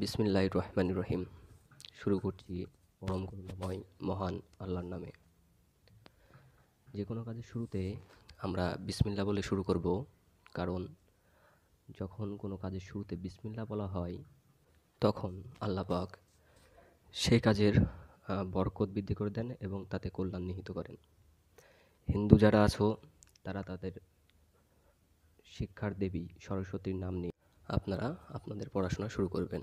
বিসমিল্লাহ রহমান রহিম শুরু করছি পরম করুণাময় মহান আল্লাহর নামে যে কোনো কাজের শুরুতে আমরা বিসমিল্লা বলে শুরু করব কারণ যখন কোনো কাজের শুরুতে বিসমিল্লা বলা হয় তখন আল্লাহ পাক সেই কাজের বরকত বৃদ্ধি করে দেন এবং তাতে কল্যাণ নিহিত করেন হিন্দু যারা আছো তারা তাদের শিক্ষার দেবী সরস্বতীর নাম নিয়ে আপনারা আপনাদের পড়াশোনা শুরু করবেন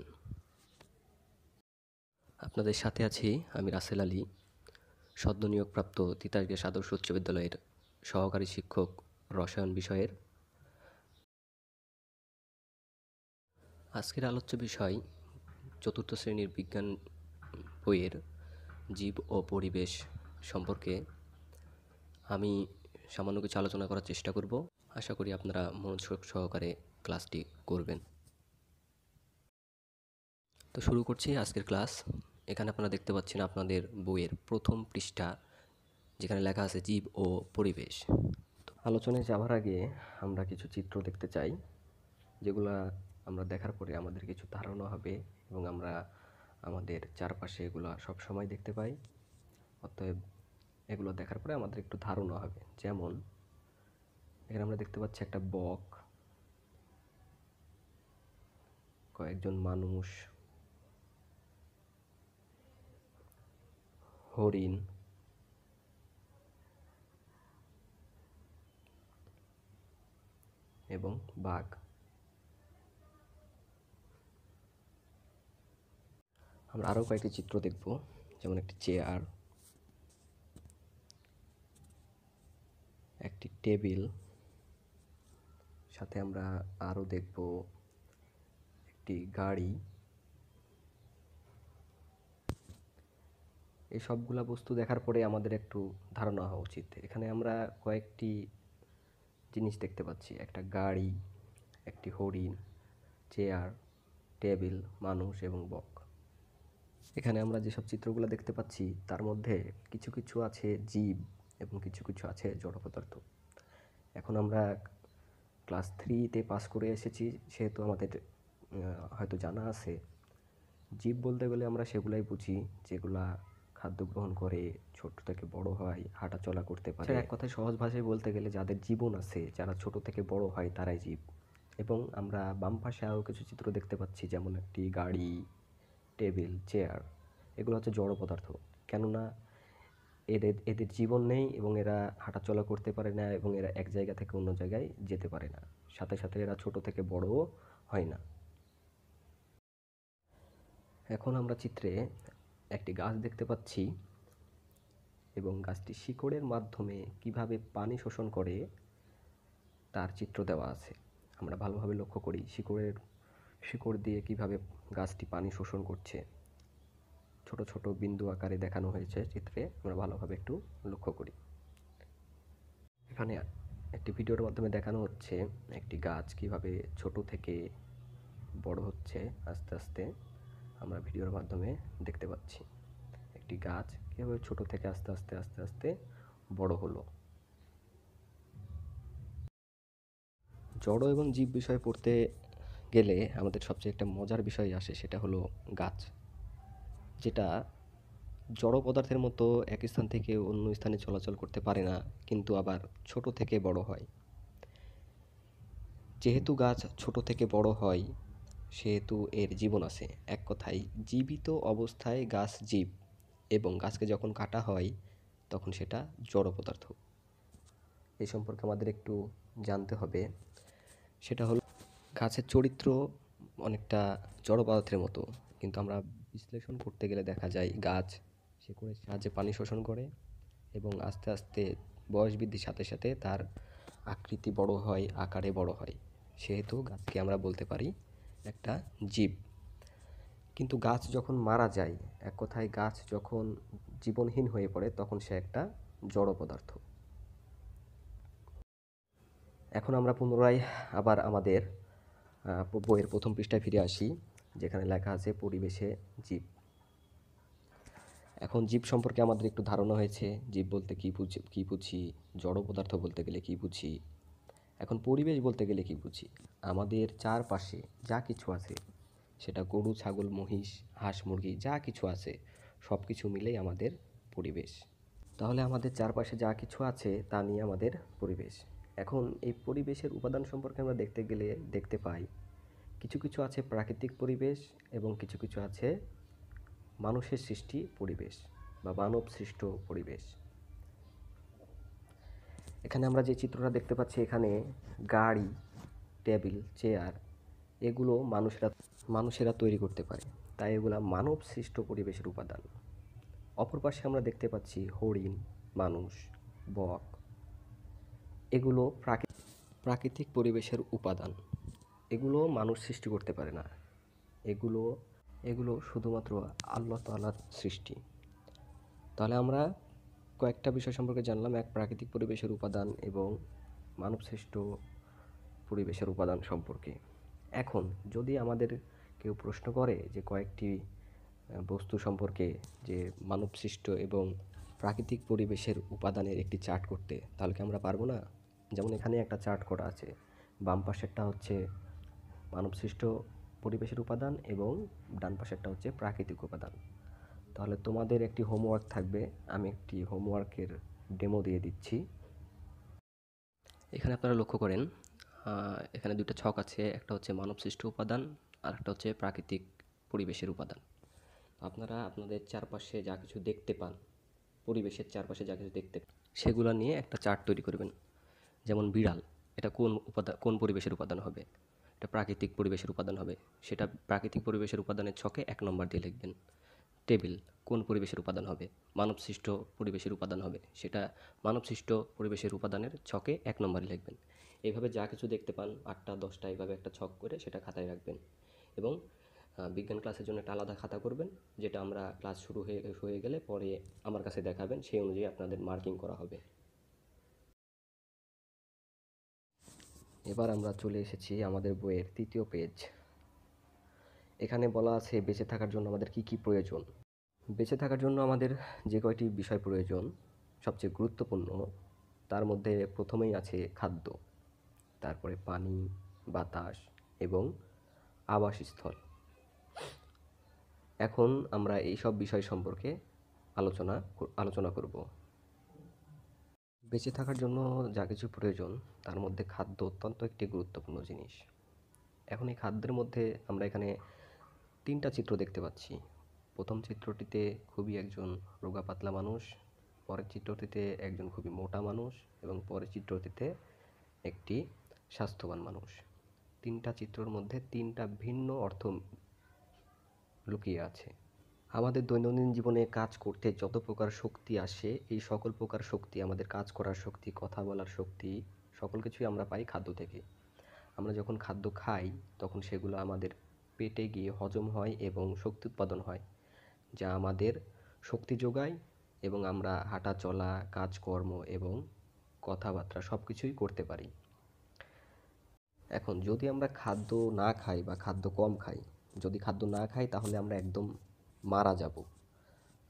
আপনাদের সাথে আছি আমি রাসেল আলী সদ্য নিয়োগপ্রাপ্ত তিতাস গ্যাস আদর্শ উচ্চ বিদ্যালয়ের সহকারী শিক্ষক রসায়ন বিষয়ের আজকের আলোচ্য বিষয় চতুর্থ শ্রেণীর বিজ্ঞান বইয়ের জীব ও পরিবেশ সম্পর্কে আমি সামান্য কিছু আলোচনা করার চেষ্টা করব আশা করি আপনারা মনোযোগ সহকারে ক্লাসটি করবেন তো শুরু করছি আজকের ক্লাস এখানে আপনারা দেখতে পাচ্ছেন আপনাদের বইয়ের প্রথম পৃষ্ঠা যেখানে লেখা আছে জীব ও পরিবেশ তো আলোচনায় যাওয়ার আগে আমরা কিছু চিত্র দেখতে চাই যেগুলা আমরা দেখার পরে আমাদের কিছু ধারণা হবে এবং আমরা আমাদের চারপাশে এগুলো সময় দেখতে পাই অতএব এগুলো দেখার পরে আমাদের একটু ধারণা হবে যেমন এখানে আমরা দেখতে পাচ্ছি একটা বক কয়েকজন মানুষ হরিণ এবং বাঘ আমরা আরও কয়েকটি চিত্র দেখব যেমন একটি চেয়ার একটি টেবিল সাথে আমরা আরও দেখব একটি গাড়ি এই সবগুলা বস্তু দেখার পরে আমাদের একটু ধারণা হওয়া উচিত এখানে আমরা কয়েকটি জিনিস দেখতে পাচ্ছি একটা গাড়ি একটি হরিণ চেয়ার টেবিল মানুষ এবং বক এখানে আমরা যেসব চিত্রগুলো দেখতে পাচ্ছি তার মধ্যে কিছু কিছু আছে জীব এবং কিছু কিছু আছে জড় পদার্থ এখন আমরা ক্লাস থ্রিতে পাস করে এসেছি সেহেতু আমাদের হয়তো জানা আছে জীব বলতে গেলে আমরা সেগুলাই বুঝি যেগুলা খাদ্য গ্রহণ করে ছোট থেকে বড় হয় হাঁটা চলা করতে পারে আচ্ছা, এক কথায় সহজ ভাষায় বলতে গেলে যাদের জীবন আছে যারা ছোট থেকে বড় হয় তারাই জীব এবং আমরা বাম পাশে আরও কিছু চিত্র দেখতে পাচ্ছি যেমন একটি গাড়ি টেবিল চেয়ার এগুলো হচ্ছে জড় পদার্থ কেননা এদের এদের জীবন নেই এবং এরা হাঁটাচলা করতে পারে না এবং এরা এক জায়গা থেকে অন্য জায়গায় যেতে পারে না সাথে সাথে এরা ছোট থেকে বড়ও হয় না এখন আমরা চিত্রে একটি গাছ দেখতে পাচ্ছি এবং গাছটি শিকড়ের মাধ্যমে কিভাবে পানি শোষণ করে তার চিত্র দেওয়া আছে আমরা ভালোভাবে লক্ষ্য করি শিকড়ের শিকড় দিয়ে কিভাবে গাছটি পানি শোষণ করছে ছোট ছোট বিন্দু আকারে দেখানো হয়েছে চিত্রে আমরা ভালোভাবে একটু লক্ষ্য করি এখানে একটি ভিডিওর মাধ্যমে দেখানো হচ্ছে একটি গাছ কিভাবে ছোট থেকে বড় হচ্ছে আস্তে আস্তে আমরা ভিডিওর মাধ্যমে দেখতে পাচ্ছি একটি গাছ কীভাবে ছোট থেকে আস্তে আস্তে আস্তে আস্তে বড় হলো জড় এবং জীব বিষয়ে পড়তে গেলে আমাদের সবচেয়ে একটা মজার বিষয় আসে সেটা হলো গাছ যেটা জড় পদার্থের মতো এক স্থান থেকে অন্য স্থানে চলাচল করতে পারে না কিন্তু আবার ছোট থেকে বড় হয় যেহেতু গাছ ছোট থেকে বড় হয় সেহেতু এর জীবন আছে এক কথায় জীবিত অবস্থায় গাছ জীব এবং গাছকে যখন কাটা হয় তখন সেটা জড় পদার্থ এই সম্পর্কে আমাদের একটু জানতে হবে সেটা হলো গাছের চরিত্র অনেকটা জড় পদার্থের মতো কিন্তু আমরা বিশ্লেষণ করতে গেলে দেখা যায় গাছ শেকড়ের সাহায্যে পানি শোষণ করে এবং আস্তে আস্তে বয়স বৃদ্ধির সাথে সাথে তার আকৃতি বড় হয় আকারে বড় হয় সেহেতু গাছকে আমরা বলতে পারি একটা জীব কিন্তু গাছ যখন মারা যায় এক কথায় গাছ যখন জীবনহীন হয়ে পড়ে তখন সে একটা জড় পদার্থ এখন আমরা পুনরায় আবার আমাদের বইয়ের প্রথম পৃষ্ঠায় ফিরে আসি যেখানে লেখা আছে পরিবেশে জীব এখন জীব সম্পর্কে আমাদের একটু ধারণা হয়েছে জীব বলতে কী বুঝি কী বুঝি জড় পদার্থ বলতে গেলে কী বুঝি এখন পরিবেশ বলতে গেলে কি বুঝি আমাদের চারপাশে যা কিছু আছে সেটা গরু ছাগল মহিষ হাঁস মুরগি যা কিছু আছে সব কিছু মিলেই আমাদের পরিবেশ তাহলে আমাদের চারপাশে যা কিছু আছে তা নিয়ে আমাদের পরিবেশ এখন এই পরিবেশের উপাদান সম্পর্কে আমরা দেখতে গেলে দেখতে পাই কিছু কিছু আছে প্রাকৃতিক পরিবেশ এবং কিছু কিছু আছে মানুষের সৃষ্টি পরিবেশ বা মানব সৃষ্ট পরিবেশ এখানে আমরা যে চিত্রটা দেখতে পাচ্ছি এখানে গাড়ি টেবিল চেয়ার এগুলো মানুষেরা মানুষেরা তৈরি করতে পারে তাই এগুলো মানব সৃষ্ট পরিবেশের উপাদান অপর পাশে আমরা দেখতে পাচ্ছি হরিণ মানুষ বক এগুলো প্রাকৃতিক পরিবেশের উপাদান এগুলো মানুষ সৃষ্টি করতে পারে না এগুলো এগুলো শুধুমাত্র আল্লাহ তাল্লার সৃষ্টি তাহলে আমরা কয়েকটা বিষয় সম্পর্কে জানলাম এক প্রাকৃতিক পরিবেশের উপাদান এবং মানবসৃষ্ট পরিবেশের উপাদান সম্পর্কে এখন যদি আমাদের কেউ প্রশ্ন করে যে কয়েকটি বস্তু সম্পর্কে যে মানবসৃষ্ট এবং প্রাকৃতিক পরিবেশের উপাদানের একটি চার্ট করতে তাহলে কি আমরা পারবো না যেমন এখানে একটা চার্ট করা আছে বাম পাশেরটা হচ্ছে মানবসৃষ্ট পরিবেশের উপাদান এবং ডান পাশেরটা হচ্ছে প্রাকৃতিক উপাদান তাহলে তোমাদের একটি হোমওয়ার্ক থাকবে আমি একটি হোমওয়ার্কের ডেমো দিয়ে দিচ্ছি এখানে আপনারা লক্ষ্য করেন এখানে দুটো ছক আছে একটা হচ্ছে মানবসৃষ্ট উপাদান আর একটা হচ্ছে প্রাকৃতিক পরিবেশের উপাদান আপনারা আপনাদের চারপাশে যা কিছু দেখতে পান পরিবেশের চারপাশে যা কিছু দেখতে পান সেগুলো নিয়ে একটা চার্ট তৈরি করবেন যেমন বিড়াল এটা কোন উপাদান কোন পরিবেশের উপাদান হবে এটা প্রাকৃতিক পরিবেশের উপাদান হবে সেটা প্রাকৃতিক পরিবেশের উপাদানের ছকে এক নম্বর দিয়ে লিখবেন টেবিল কোন পরিবেশের উপাদান হবে মানবসৃষ্ট পরিবেশের উপাদান হবে সেটা মানবসৃষ্ট পরিবেশের উপাদানের ছকে এক নম্বরে লিখবেন এইভাবে যা কিছু দেখতে পান আটটা দশটা এইভাবে একটা ছক করে সেটা খাতায় রাখবেন এবং বিজ্ঞান ক্লাসের জন্য একটা আলাদা খাতা করবেন যেটা আমরা ক্লাস শুরু হয়ে হয়ে গেলে পরে আমার কাছে দেখাবেন সেই অনুযায়ী আপনাদের মার্কিং করা হবে এবার আমরা চলে এসেছি আমাদের বইয়ের তৃতীয় পেজ এখানে বলা আছে বেঁচে থাকার জন্য আমাদের কি কি প্রয়োজন বেঁচে থাকার জন্য আমাদের যে কয়টি বিষয় প্রয়োজন সবচেয়ে গুরুত্বপূর্ণ তার মধ্যে প্রথমেই আছে খাদ্য তারপরে পানি বাতাস এবং আবাসস্থল এখন আমরা এই সব বিষয় সম্পর্কে আলোচনা আলোচনা করব বেঁচে থাকার জন্য যা কিছু প্রয়োজন তার মধ্যে খাদ্য অত্যন্ত একটি গুরুত্বপূর্ণ জিনিস এখন এই খাদ্যের মধ্যে আমরা এখানে তিনটা চিত্র দেখতে পাচ্ছি প্রথম চিত্রটিতে খুবই একজন রোগা পাতলা মানুষ পরের চিত্রটিতে একজন খুবই মোটা মানুষ এবং পরের চিত্রটিতে একটি স্বাস্থ্যবান মানুষ তিনটা চিত্রর মধ্যে তিনটা ভিন্ন অর্থ লুকিয়ে আছে আমাদের দৈনন্দিন জীবনে কাজ করতে যত প্রকার শক্তি আসে এই সকল প্রকার শক্তি আমাদের কাজ করার শক্তি কথা বলার শক্তি সকল কিছুই আমরা পাই খাদ্য থেকে আমরা যখন খাদ্য খাই তখন সেগুলো আমাদের পেটে গিয়ে হজম হয় এবং শক্তি উৎপাদন হয় যা আমাদের শক্তি যোগায় এবং আমরা হাঁটা চলা কাজকর্ম এবং কথাবার্তা সব কিছুই করতে পারি এখন যদি আমরা খাদ্য না খাই বা খাদ্য কম খাই যদি খাদ্য না খাই তাহলে আমরা একদম মারা যাব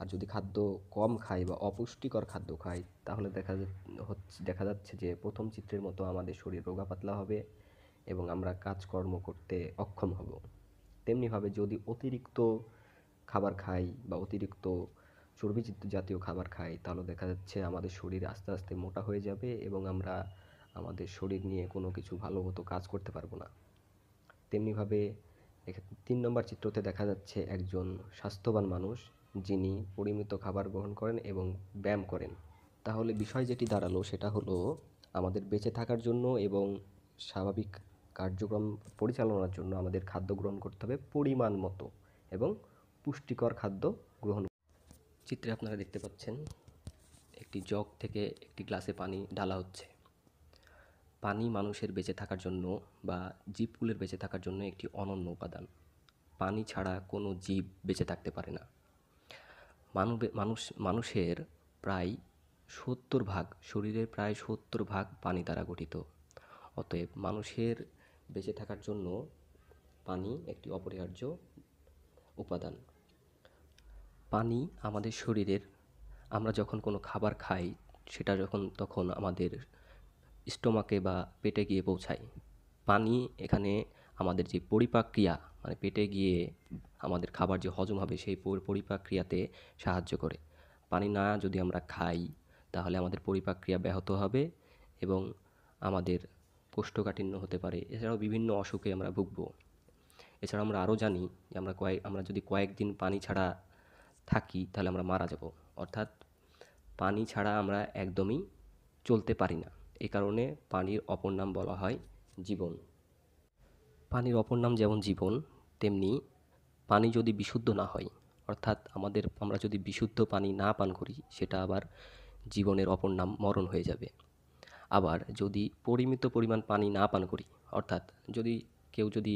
আর যদি খাদ্য কম খাই বা অপুষ্টিকর খাদ্য খাই তাহলে দেখা হচ্ছে দেখা যাচ্ছে যে প্রথম চিত্রের মতো আমাদের শরীর রোগা পাতলা হবে এবং আমরা কাজকর্ম করতে অক্ষম হব তেমনিভাবে যদি অতিরিক্ত খাবার খাই বা অতিরিক্ত চর্বি জাতীয় খাবার খাই তাহলে দেখা যাচ্ছে আমাদের শরীর আস্তে আস্তে মোটা হয়ে যাবে এবং আমরা আমাদের শরীর নিয়ে কোনো কিছু ভালো মতো কাজ করতে পারবো না তেমনিভাবে তিন নম্বর চিত্রতে দেখা যাচ্ছে একজন স্বাস্থ্যবান মানুষ যিনি পরিমিত খাবার গ্রহণ করেন এবং ব্যায়াম করেন তাহলে বিষয় যেটি দাঁড়ালো সেটা হলো আমাদের বেঁচে থাকার জন্য এবং স্বাভাবিক কার্যক্রম পরিচালনার জন্য আমাদের খাদ্য গ্রহণ করতে হবে পরিমাণ মতো এবং পুষ্টিকর খাদ্য গ্রহণ চিত্রে আপনারা দেখতে পাচ্ছেন একটি জগ থেকে একটি গ্লাসে পানি ডালা হচ্ছে পানি মানুষের বেঁচে থাকার জন্য বা জীবকুলের বেঁচে থাকার জন্য একটি অনন্য উপাদান পানি ছাড়া কোনো জীব বেঁচে থাকতে পারে না মানবে মানুষ মানুষের প্রায় সত্তর ভাগ শরীরের প্রায় সত্তর ভাগ পানি দ্বারা গঠিত অতএব মানুষের বেঁচে থাকার জন্য পানি একটি অপরিহার্য উপাদান পানি আমাদের শরীরের আমরা যখন কোনো খাবার খাই সেটা যখন তখন আমাদের স্টোমাকে বা পেটে গিয়ে পৌঁছায় পানি এখানে আমাদের যে পরিপাক্রিয়া মানে পেটে গিয়ে আমাদের খাবার যে হজম হবে সেই পরিপাক্রিয়াতে সাহায্য করে পানি না যদি আমরা খাই তাহলে আমাদের পরিপাক্রিয়া ব্যাহত হবে এবং আমাদের কোষ্ঠকাঠিন্য হতে পারে এছাড়াও বিভিন্ন অসুখে আমরা ভুগব এছাড়া আমরা আরও জানি যে আমরা কয়েক আমরা যদি কয়েকদিন পানি ছাড়া থাকি তাহলে আমরা মারা যাব অর্থাৎ পানি ছাড়া আমরা একদমই চলতে পারি না এ কারণে পানির অপর নাম বলা হয় জীবন পানির অপর নাম যেমন জীবন তেমনি পানি যদি বিশুদ্ধ না হয় অর্থাৎ আমাদের আমরা যদি বিশুদ্ধ পানি না পান করি সেটা আবার জীবনের অপর নাম মরণ হয়ে যাবে আবার যদি পরিমিত পরিমাণ পানি না পান করি অর্থাৎ যদি কেউ যদি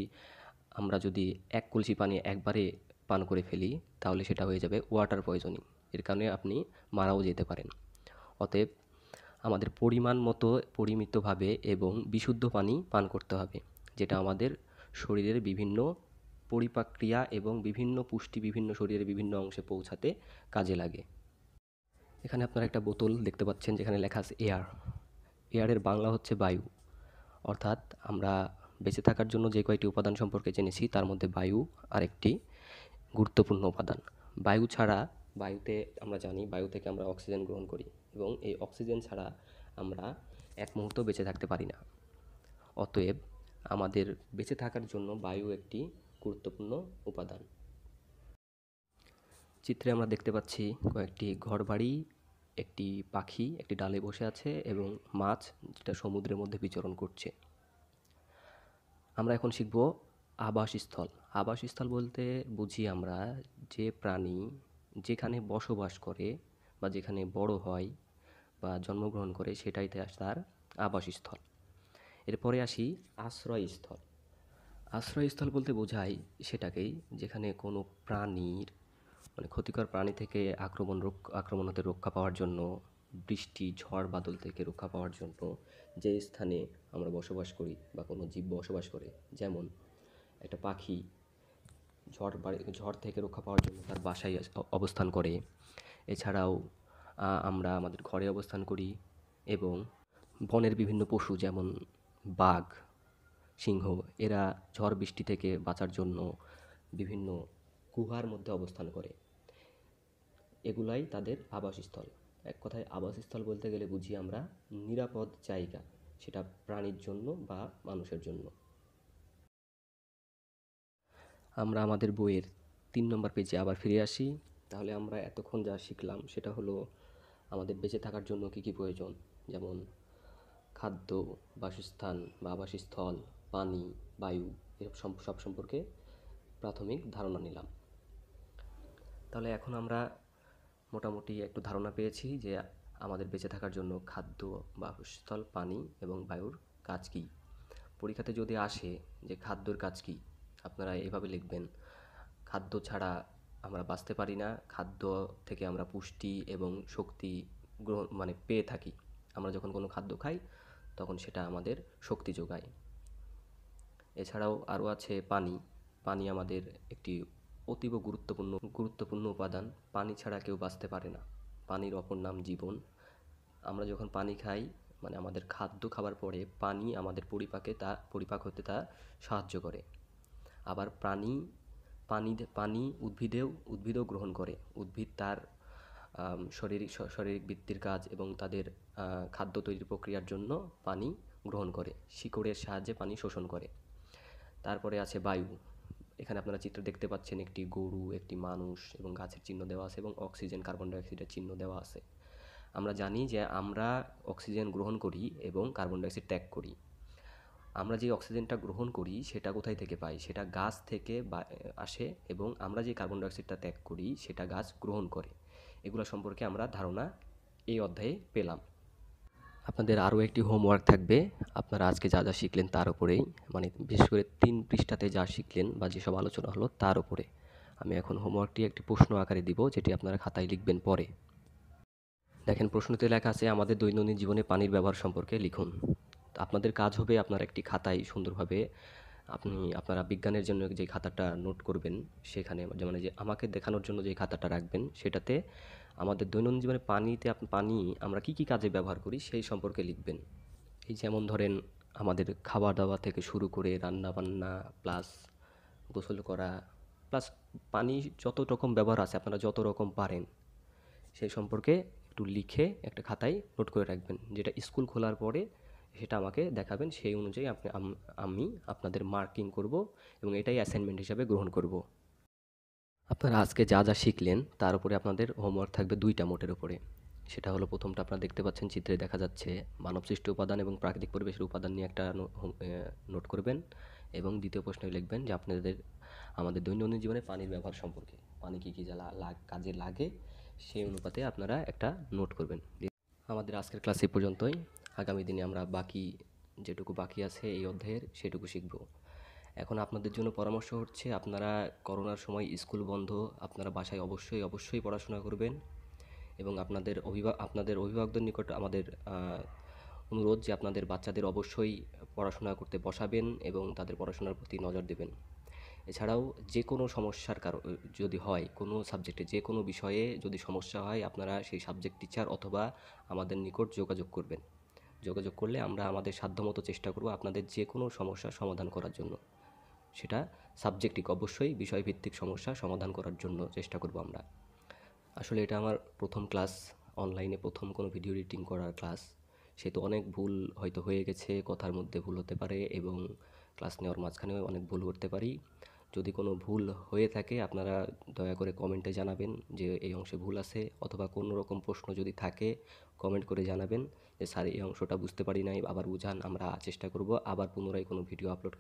আমরা যদি এক কলসি পানি একবারে পান করে ফেলি তাহলে সেটা হয়ে যাবে ওয়াটার পয়জনিং এর কারণে আপনি মারাও যেতে পারেন অতএব আমাদের পরিমাণ মতো পরিমিতভাবে এবং বিশুদ্ধ পানি পান করতে হবে যেটা আমাদের শরীরের বিভিন্ন পরিপাক্রিয়া এবং বিভিন্ন পুষ্টি বিভিন্ন শরীরের বিভিন্ন অংশে পৌঁছাতে কাজে লাগে এখানে আপনারা একটা বোতল দেখতে পাচ্ছেন যেখানে লেখা আছে এয়ার এয়ারের বাংলা হচ্ছে বায়ু অর্থাৎ আমরা বেঁচে থাকার জন্য যে কয়েকটি উপাদান সম্পর্কে জেনেছি তার মধ্যে বায়ু আরেকটি গুরুত্বপূর্ণ উপাদান বায়ু ছাড়া বায়ুতে আমরা জানি বায়ু থেকে আমরা অক্সিজেন গ্রহণ করি এবং এই অক্সিজেন ছাড়া আমরা এক মুহূর্ত বেঁচে থাকতে পারি না অতএব আমাদের বেঁচে থাকার জন্য বায়ু একটি গুরুত্বপূর্ণ উপাদান চিত্রে আমরা দেখতে পাচ্ছি কয়েকটি ঘরবাড়ি একটি পাখি একটি ডালে বসে আছে এবং মাছ যেটা সমুদ্রের মধ্যে বিচরণ করছে আমরা এখন শিখব আবাসস্থল আবাসস্থল বলতে বুঝি আমরা যে প্রাণী যেখানে বসবাস করে বা যেখানে বড় হয় বা জন্মগ্রহণ করে সেটাই তার আবাসস্থল এরপরে আসি আশ্রয়স্থল আশ্রয়স্থল বলতে বোঝায় সেটাকেই যেখানে কোনো প্রাণীর মানে ক্ষতিকর প্রাণী থেকে আক্রমণ আক্রমণ হতে রক্ষা পাওয়ার জন্য বৃষ্টি ঝড় বাদল থেকে রক্ষা পাওয়ার জন্য যে স্থানে আমরা বসবাস করি বা কোনো জীব বসবাস করে যেমন একটা পাখি ঝড় ঝড় থেকে রক্ষা পাওয়ার জন্য তার বাসায় অবস্থান করে এছাড়াও আমরা আমাদের ঘরে অবস্থান করি এবং বনের বিভিন্ন পশু যেমন বাঘ সিংহ এরা ঝড় বৃষ্টি থেকে বাঁচার জন্য বিভিন্ন গুহার মধ্যে অবস্থান করে এগুলাই তাদের আবাসস্থল এক কথায় আবাসস্থল বলতে গেলে বুঝি আমরা নিরাপদ জায়গা সেটা প্রাণীর জন্য বা মানুষের জন্য আমরা আমাদের বইয়ের তিন নম্বর পেজে আবার ফিরে আসি তাহলে আমরা এতক্ষণ যা শিখলাম সেটা হলো আমাদের বেঁচে থাকার জন্য কী কী প্রয়োজন যেমন খাদ্য বাসস্থান বা আবাসস্থল পানি বায়ু এসব সব সম্পর্কে প্রাথমিক ধারণা নিলাম তাহলে এখন আমরা মোটামুটি একটু ধারণা পেয়েছি যে আমাদের বেঁচে থাকার জন্য খাদ্য বাসস্থল পানি এবং বায়ুর কাজ কী পরীক্ষাতে যদি আসে যে খাদ্যর কাজ কী আপনারা এভাবে লিখবেন খাদ্য ছাড়া আমরা বাঁচতে পারি না খাদ্য থেকে আমরা পুষ্টি এবং শক্তি গ্রহণ মানে পেয়ে থাকি আমরা যখন কোনো খাদ্য খাই তখন সেটা আমাদের শক্তি যোগায় এছাড়াও আরও আছে পানি পানি আমাদের একটি অতীব গুরুত্বপূর্ণ গুরুত্বপূর্ণ উপাদান পানি ছাড়া কেউ বাঁচতে পারে না পানির অপর নাম জীবন আমরা যখন পানি খাই মানে আমাদের খাদ্য খাবার পরে পানি আমাদের পরিপাকে তা পরিপাক হতে তা সাহায্য করে আবার প্রাণী পানি পানি উদ্ভিদেও উদ্ভিদও গ্রহণ করে উদ্ভিদ তার শারীরিক শারীরিক বৃত্তির কাজ এবং তাদের খাদ্য তৈরির প্রক্রিয়ার জন্য পানি গ্রহণ করে শিকড়ের সাহায্যে পানি শোষণ করে তারপরে আছে বায়ু এখানে আপনারা চিত্র দেখতে পাচ্ছেন একটি গরু একটি মানুষ এবং গাছের চিহ্ন দেওয়া আছে এবং অক্সিজেন কার্বন ডাইঅক্সাইডের চিহ্ন দেওয়া আছে আমরা জানি যে আমরা অক্সিজেন গ্রহণ করি এবং কার্বন ডাইঅক্সাইড ত্যাগ করি আমরা যে অক্সিজেনটা গ্রহণ করি সেটা কোথায় থেকে পাই সেটা গাছ থেকে আসে এবং আমরা যে কার্বন ডাইঅক্সাইডটা ত্যাগ করি সেটা গাছ গ্রহণ করে এগুলো সম্পর্কে আমরা ধারণা এই অধ্যায়ে পেলাম আপনাদের আরও একটি হোমওয়ার্ক থাকবে আপনারা আজকে যা যা শিখলেন তার উপরেই মানে বিশেষ করে তিন পৃষ্ঠাতে যা শিখলেন বা যেসব আলোচনা হলো তার উপরে আমি এখন হোমওয়ার্কটি একটি প্রশ্ন আকারে দিব যেটি আপনারা খাতায় লিখবেন পরে দেখেন প্রশ্নতে লেখা আছে আমাদের দৈনন্দিন জীবনে পানির ব্যবহার সম্পর্কে লিখুন আপনাদের কাজ হবে আপনার একটি খাতায় সুন্দরভাবে আপনি আপনারা বিজ্ঞানের জন্য যে খাতাটা নোট করবেন সেখানে মানে যে আমাকে দেখানোর জন্য যে খাতাটা রাখবেন সেটাতে আমাদের দৈনন্দিন জীবনে পানিতে পানি আমরা কি কি কাজে ব্যবহার করি সেই সম্পর্কে লিখবেন এই যেমন ধরেন আমাদের খাবার দাবার থেকে শুরু করে রান্না বান্না প্লাস গোসল করা প্লাস পানি যত রকম ব্যবহার আছে আপনারা যত রকম পারেন সেই সম্পর্কে একটু লিখে একটা খাতায় নোট করে রাখবেন যেটা স্কুল খোলার পরে সেটা আমাকে দেখাবেন সেই অনুযায়ী আপনি আমি আপনাদের মার্কিং করব এবং এটাই অ্যাসাইনমেন্ট হিসাবে গ্রহণ করব আপনারা আজকে যা যা শিখলেন তার উপরে আপনাদের হোমওয়ার্ক থাকবে দুইটা মোটের উপরে সেটা হলো প্রথমটা আপনারা দেখতে পাচ্ছেন চিত্রে দেখা যাচ্ছে মানবসৃষ্ট উপাদান এবং প্রাকৃতিক পরিবেশের উপাদান নিয়ে একটা নোট করবেন এবং দ্বিতীয় প্রশ্নে লিখবেন যে আপনাদের আমাদের দৈনন্দিন জীবনে পানির ব্যবহার সম্পর্কে পানি কী কী যা কাজে লাগে সেই অনুপাতে আপনারা একটা নোট করবেন আমাদের আজকের ক্লাস এই পর্যন্তই আগামী দিনে আমরা বাকি যেটুকু বাকি আছে এই অধ্যায়ের সেটুকু শিখব এখন আপনাদের জন্য পরামর্শ হচ্ছে আপনারা করোনার সময় স্কুল বন্ধ আপনারা বাসায় অবশ্যই অবশ্যই পড়াশোনা করবেন এবং আপনাদের অভিভা আপনাদের অভিভাবকদের নিকট আমাদের অনুরোধ যে আপনাদের বাচ্চাদের অবশ্যই পড়াশোনা করতে বসাবেন এবং তাদের পড়াশোনার প্রতি নজর দেবেন এছাড়াও যে কোনো সমস্যার কারণ যদি হয় কোনো সাবজেক্টে যে কোনো বিষয়ে যদি সমস্যা হয় আপনারা সেই সাবজেক্ট টিচার অথবা আমাদের নিকট যোগাযোগ করবেন যোগাযোগ করলে আমরা আমাদের সাধ্যমতো চেষ্টা করব আপনাদের যে কোনো সমস্যার সমাধান করার জন্য সেটা সাবজেক্টিক অবশ্যই বিষয়ভিত্তিক সমস্যা সমাধান করার জন্য চেষ্টা করব আমরা আসলে এটা আমার প্রথম ক্লাস অনলাইনে প্রথম কোনো ভিডিও এডিটিং করার ক্লাস সেহেতু অনেক ভুল হয়তো হয়ে গেছে কথার মধ্যে ভুল হতে পারে এবং ক্লাস নেওয়ার মাঝখানেও অনেক ভুল করতে পারি যদি কোনো ভুল হয়ে থাকে আপনারা দয়া করে কমেন্টে জানাবেন যে এই অংশে ভুল আছে অথবা কোনো রকম প্রশ্ন যদি থাকে কমেন্ট করে জানাবেন যে স্যার এই অংশটা বুঝতে পারি নাই আবার বুঝান আমরা চেষ্টা করব আবার পুনরায় কোনো ভিডিও আপলোড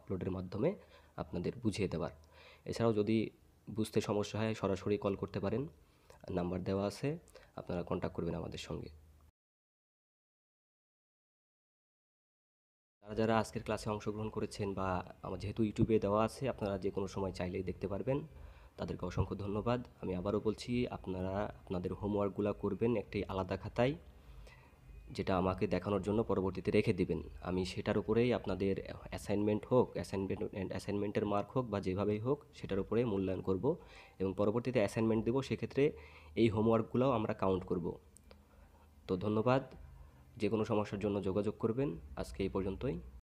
আপলোডের মাধ্যমে আপনাদের বুঝিয়ে দেওয়ার এছাড়াও যদি বুঝতে সমস্যা হয় সরাসরি কল করতে পারেন নাম্বার দেওয়া আছে আপনারা কন্ট্যাক্ট করবেন আমাদের সঙ্গে তারা যারা আজকের ক্লাসে অংশগ্রহণ করেছেন বা আমার যেহেতু ইউটিউবে দেওয়া আছে আপনারা যে কোনো সময় চাইলেই দেখতে পারবেন তাদেরকে অসংখ্য ধন্যবাদ আমি আবারও বলছি আপনারা আপনাদের হোমওয়ার্কগুলো করবেন একটি আলাদা খাতায় যেটা আমাকে দেখানোর জন্য পরবর্তীতে রেখে দিবেন আমি সেটার উপরেই আপনাদের অ্যাসাইনমেন্ট হোক অ্যাসাইনমেন্ট অ্যাসাইনমেন্টের মার্ক হোক বা যেভাবেই হোক সেটার উপরে মূল্যায়ন করব এবং পরবর্তীতে অ্যাসাইনমেন্ট দেবো সেক্ষেত্রে এই হোমওয়ার্কগুলোও আমরা কাউন্ট করব তো ধন্যবাদ যে কোনো সমস্যার জন্য যোগাযোগ করবেন আজকে এই পর্যন্তই